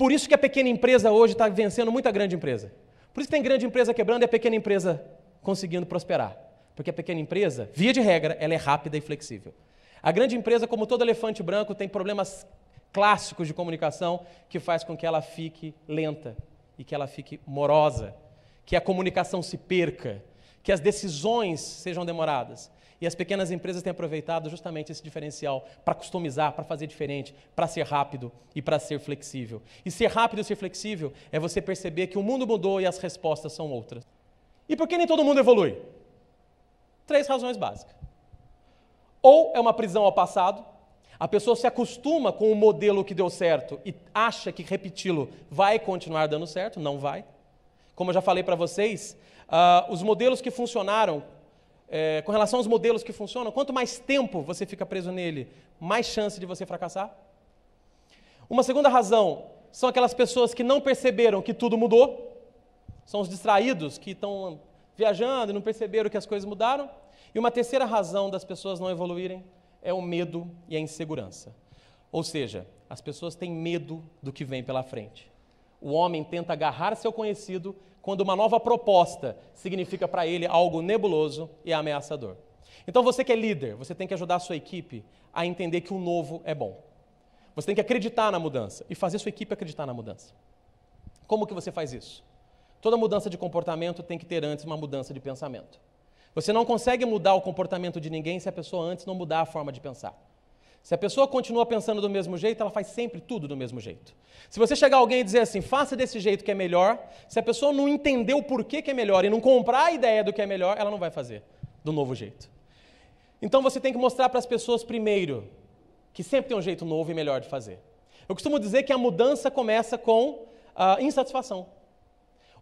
Por isso que a pequena empresa hoje está vencendo muita grande empresa. Por isso que tem grande empresa quebrando e a pequena empresa conseguindo prosperar. Porque a pequena empresa, via de regra, ela é rápida e flexível. A grande empresa, como todo elefante branco, tem problemas clássicos de comunicação que faz com que ela fique lenta e que ela fique morosa, que a comunicação se perca, que as decisões sejam demoradas. E as pequenas empresas têm aproveitado justamente esse diferencial para customizar, para fazer diferente, para ser rápido e para ser flexível. E ser rápido e ser flexível é você perceber que o mundo mudou e as respostas são outras. E por que nem todo mundo evolui? Três razões básicas. Ou é uma prisão ao passado, a pessoa se acostuma com o modelo que deu certo e acha que repeti-lo vai continuar dando certo, não vai. Como eu já falei para vocês, uh, os modelos que funcionaram, é, com relação aos modelos que funcionam, quanto mais tempo você fica preso nele, mais chance de você fracassar. Uma segunda razão são aquelas pessoas que não perceberam que tudo mudou, são os distraídos que estão viajando e não perceberam que as coisas mudaram. E uma terceira razão das pessoas não evoluírem é o medo e a insegurança. Ou seja, as pessoas têm medo do que vem pela frente o homem tenta agarrar seu conhecido quando uma nova proposta significa para ele algo nebuloso e ameaçador. Então você que é líder, você tem que ajudar a sua equipe a entender que o novo é bom. Você tem que acreditar na mudança e fazer sua equipe acreditar na mudança. Como que você faz isso? Toda mudança de comportamento tem que ter antes uma mudança de pensamento. Você não consegue mudar o comportamento de ninguém se a pessoa antes não mudar a forma de pensar. Se a pessoa continua pensando do mesmo jeito, ela faz sempre tudo do mesmo jeito. Se você chegar alguém e dizer assim, faça desse jeito que é melhor, se a pessoa não entender o porquê que é melhor e não comprar a ideia do que é melhor, ela não vai fazer do novo jeito. Então você tem que mostrar para as pessoas primeiro que sempre tem um jeito novo e melhor de fazer. Eu costumo dizer que a mudança começa com a ah, insatisfação.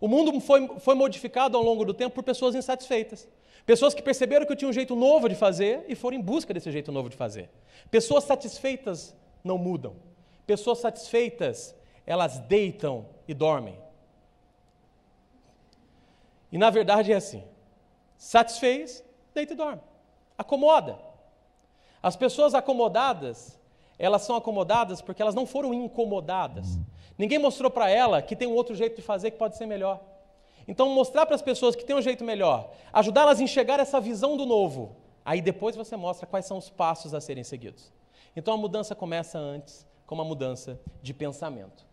O mundo foi, foi modificado ao longo do tempo por pessoas insatisfeitas. Pessoas que perceberam que eu tinha um jeito novo de fazer e foram em busca desse jeito novo de fazer. Pessoas satisfeitas não mudam. Pessoas satisfeitas, elas deitam e dormem. E na verdade é assim: satisfez, deita e dorme. Acomoda. As pessoas acomodadas, elas são acomodadas porque elas não foram incomodadas. Ninguém mostrou para ela que tem um outro jeito de fazer que pode ser melhor. Então, mostrar para as pessoas que tem um jeito melhor, ajudá-las a enxergar essa visão do novo. Aí depois você mostra quais são os passos a serem seguidos. Então a mudança começa antes, com uma mudança de pensamento.